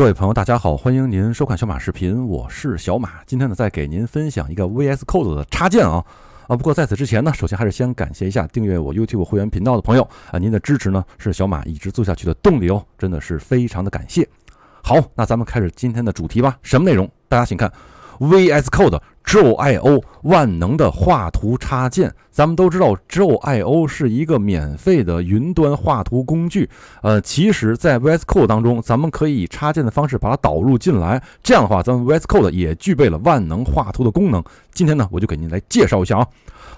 各位朋友，大家好，欢迎您收看小马视频，我是小马。今天呢，再给您分享一个 VS Code 的插件啊啊！不过在此之前呢，首先还是先感谢一下订阅我 YouTube 会员频道的朋友啊，您的支持呢是小马一直做下去的动力哦，真的是非常的感谢。好，那咱们开始今天的主题吧，什么内容？大家请看。VS Code j o i o 万能的画图插件，咱们都知道 j o i o 是一个免费的云端画图工具。呃，其实，在 VS Code 当中，咱们可以以插件的方式把它导入进来。这样的话，咱们 VS Code 也具备了万能画图的功能。今天呢，我就给您来介绍一下啊。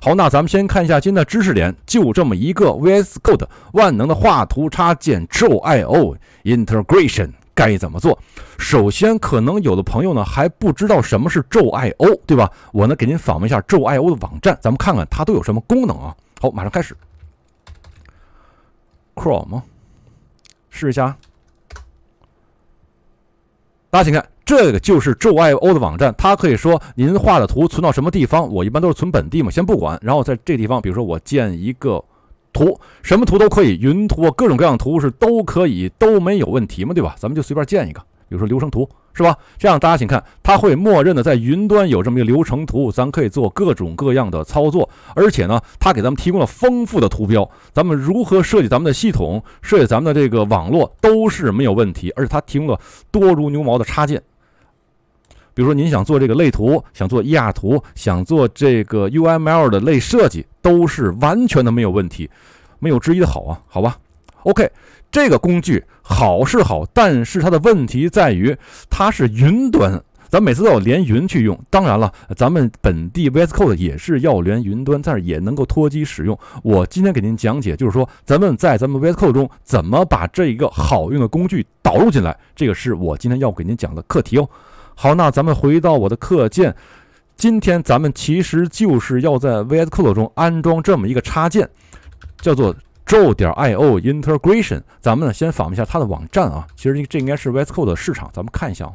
好，那咱们先看一下今天的知识点，就这么一个 VS Code 万能的画图插件 j o i o Integration。该怎么做？首先，可能有的朋友呢还不知道什么是咒爱欧，对吧？我呢给您访问一下咒爱欧的网站，咱们看看它都有什么功能啊？好，马上开始。Chrome，试一下。大家请看，这个就是咒爱欧的网站。它可以说您画的图存到什么地方？我一般都是存本地嘛，先不管。然后在这个地方，比如说我建一个。图什么图都可以，云图各种各样图是都可以，都没有问题嘛，对吧？咱们就随便建一个，比如说流程图，是吧？这样大家请看，它会默认的在云端有这么一个流程图，咱可以做各种各样的操作，而且呢，它给咱们提供了丰富的图标，咱们如何设计咱们的系统，设计咱们的这个网络都是没有问题，而且它提供了多如牛毛的插件。比如说，您想做这个类图，想做伊亚图，想做这个 U M L 的类设计，都是完全的没有问题，没有之一的好啊，好吧？OK，这个工具好是好，但是它的问题在于它是云端，咱每次都要连云去用。当然了，咱们本地 V S Code 也是要连云端，但是也能够脱机使用。我今天给您讲解，就是说咱们在咱们 V S Code 中怎么把这一个好用的工具导入进来，这个是我今天要给您讲的课题哦。好，那咱们回到我的课件。今天咱们其实就是要在 VS Code 中安装这么一个插件，叫做 Joe 点 Io Integration。咱们呢先访问一下它的网站啊。其实这应该是 VS Code 的市场，咱们看一下。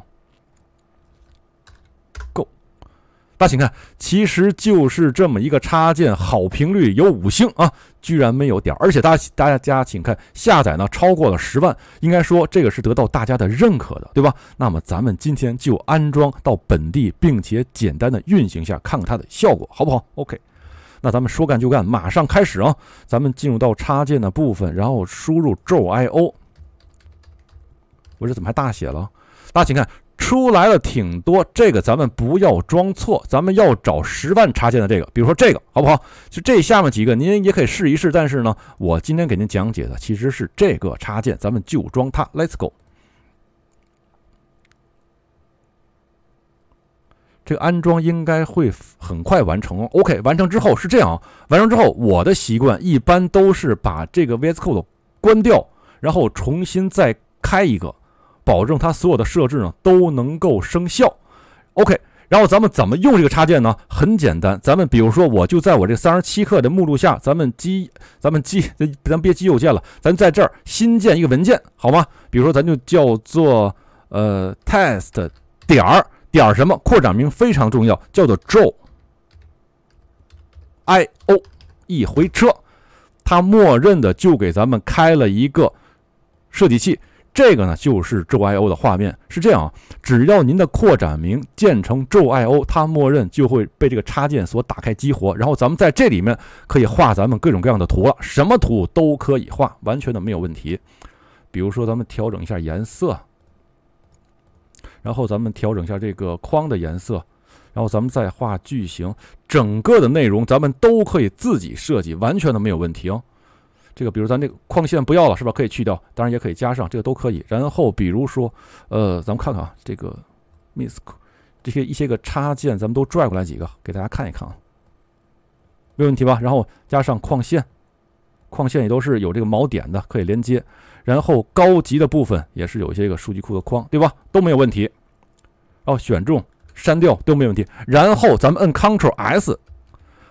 大家请看，其实就是这么一个插件，好评率有五星啊，居然没有点儿，而且大家大家请看，下载呢超过了十万，应该说这个是得到大家的认可的，对吧？那么咱们今天就安装到本地，并且简单的运行一下，看看它的效果好不好？OK，那咱们说干就干，马上开始啊！咱们进入到插件的部分，然后输入 Joio，我这怎么还大写了？大家请看。出来了挺多，这个咱们不要装错，咱们要找十万插件的这个，比如说这个好不好？就这下面几个您也可以试一试。但是呢，我今天给您讲解的其实是这个插件，咱们就装它。Let's go，这个安装应该会很快完成。OK，完成之后是这样啊，完成之后我的习惯一般都是把这个 VS Code 关掉，然后重新再开一个。保证它所有的设置呢都能够生效。OK，然后咱们怎么用这个插件呢？很简单，咱们比如说我就在我这三十七克的目录下，咱们击，咱们击，咱别击右键了，咱在这儿新建一个文件，好吗？比如说咱就叫做呃 test 点儿点儿什么，扩展名非常重要，叫做 j o e i o 一回车，它默认的就给咱们开了一个设计器。这个呢，就是 j o I O 的画面是这样啊，只要您的扩展名建成 j o I O，它默认就会被这个插件所打开激活。然后咱们在这里面可以画咱们各种各样的图了，什么图都可以画，完全的没有问题。比如说咱们调整一下颜色，然后咱们调整一下这个框的颜色，然后咱们再画矩形，整个的内容咱们都可以自己设计，完全的没有问题哦。这个比如咱这个框线不要了是吧？可以去掉，当然也可以加上，这个都可以。然后比如说，呃，咱们看看啊，这个，miss，这些一些个插件，咱们都拽过来几个给大家看一看啊，没问题吧？然后加上框线，框线也都是有这个锚点的，可以连接。然后高级的部分也是有一些个数据库的框，对吧？都没有问题。哦，选中、删掉都没问题。然后咱们摁 Ctrl+S，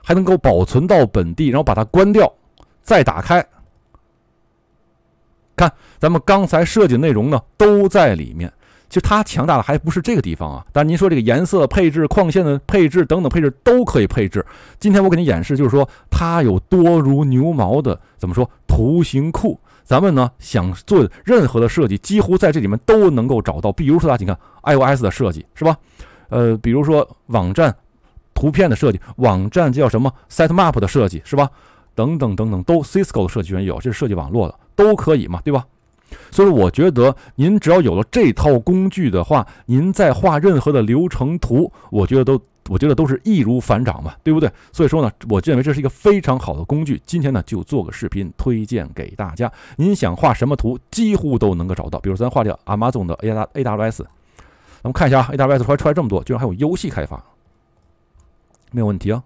还能够保存到本地。然后把它关掉，再打开。看，咱们刚才设计的内容呢，都在里面。其实它强大的还不是这个地方啊，但是您说这个颜色配置、框线的配置等等配置都可以配置。今天我给您演示，就是说它有多如牛毛的怎么说图形库？咱们呢想做任何的设计，几乎在这里面都能够找到。比如说啊，你看 iOS 的设计是吧？呃，比如说网站图片的设计，网站叫什么 Set Map 的设计是吧？等等等等，都 Cisco 的设计员有，这是设计网络的。都可以嘛，对吧？所以我觉得您只要有了这套工具的话，您再画任何的流程图，我觉得都我觉得都是易如反掌嘛，对不对？所以说呢，我认为这是一个非常好的工具。今天呢，就做个视频推荐给大家。您想画什么图，几乎都能够找到。比如咱画个 Amazon 的 A W A W S，咱们看一下啊 A W S 出来出来这么多，居然还有游戏开发，没有问题啊，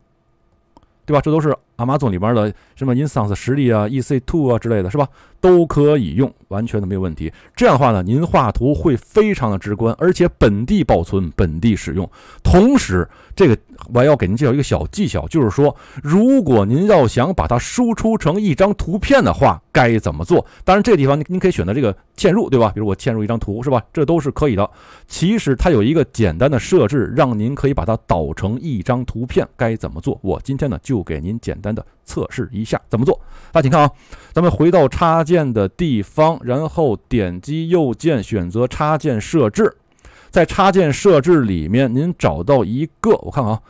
对吧？这都是。Amazon 里边的什么 InSans 实力啊、EC Two 啊之类的是吧，都可以用，完全的没有问题。这样的话呢，您画图会非常的直观，而且本地保存、本地使用。同时，这个我要给您介绍一个小技巧，就是说，如果您要想把它输出成一张图片的话，该怎么做？当然，这地方您可以选择这个嵌入，对吧？比如我嵌入一张图，是吧？这都是可以的。其实它有一个简单的设置，让您可以把它导成一张图片，该怎么做？我今天呢就给您简单。的测试一下怎么做？大家请看啊，咱们回到插件的地方，然后点击右键选择插件设置，在插件设置里面，您找到一个，我看看啊，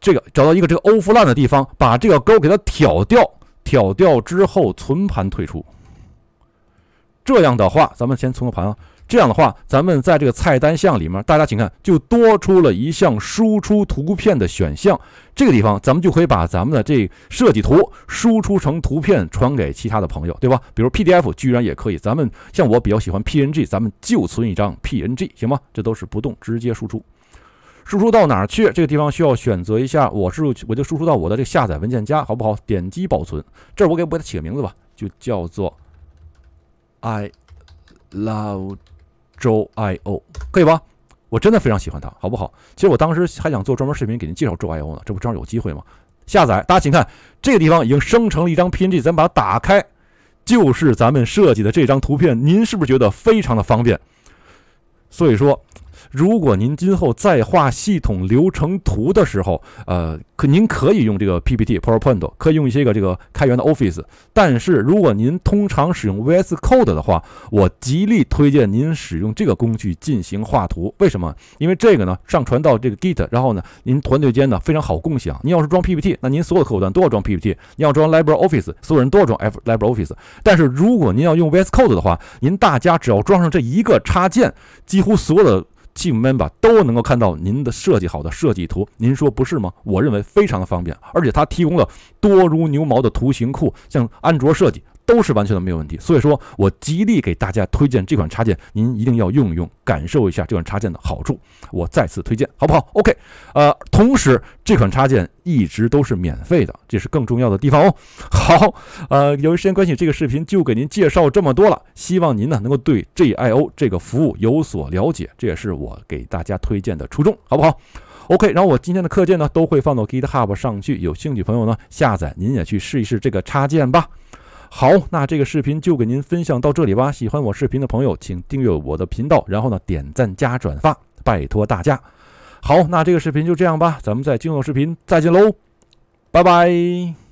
这个找到一个这个欧 n e 的地方，把这个勾给它挑掉，挑掉之后存盘退出。这样的话，咱们先存个盘啊。这样的话，咱们在这个菜单项里面，大家请看，就多出了一项输出图片的选项。这个地方，咱们就可以把咱们的这设计图输出成图片，传给其他的朋友，对吧？比如 PDF 居然也可以。咱们像我比较喜欢 PNG，咱们就存一张 PNG 行吗？这都是不动，直接输出。输出到哪儿去？这个地方需要选择一下。我是我就输出到我的这个下载文件夹，好不好？点击保存。这儿我给我给它起个名字吧，就叫做 I Love。周 i o 可以吧？我真的非常喜欢它，好不好？其实我当时还想做专门视频给您介绍周 i o 呢，这不正好有机会吗？下载，大家请看这个地方已经生成了一张 PNG，咱把它打开，就是咱们设计的这张图片。您是不是觉得非常的方便？所以说。如果您今后再画系统流程图的时候，呃，可您可以用这个 PPT、PowerPoint，可以用一些个这个开源的 Office。但是如果您通常使用 VS Code 的话，我极力推荐您使用这个工具进行画图。为什么？因为这个呢，上传到这个 Git，然后呢，您团队间呢非常好共享。您要是装 PPT，那您所有客户端都要装 PPT；您要装 LibreOffice，所有人都要装 F LibreOffice。但是如果您要用 VS Code 的话，您大家只要装上这一个插件，几乎所有的。team member 都能够看到您的设计好的设计图，您说不是吗？我认为非常的方便，而且它提供了多如牛毛的图形库，像安卓设计。都是完全的没有问题，所以说我极力给大家推荐这款插件，您一定要用一用，感受一下这款插件的好处。我再次推荐，好不好？OK，呃，同时这款插件一直都是免费的，这是更重要的地方哦。好，呃，由于时间关系，这个视频就给您介绍这么多了。希望您呢能够对 GIO 这个服务有所了解，这也是我给大家推荐的初衷，好不好？OK，然后我今天的课件呢都会放到 GitHub 上去，有兴趣朋友呢下载，您也去试一试这个插件吧。好，那这个视频就给您分享到这里吧。喜欢我视频的朋友，请订阅我的频道，然后呢点赞加转发，拜托大家。好，那这个视频就这样吧，咱们在今后视频再见喽，拜拜。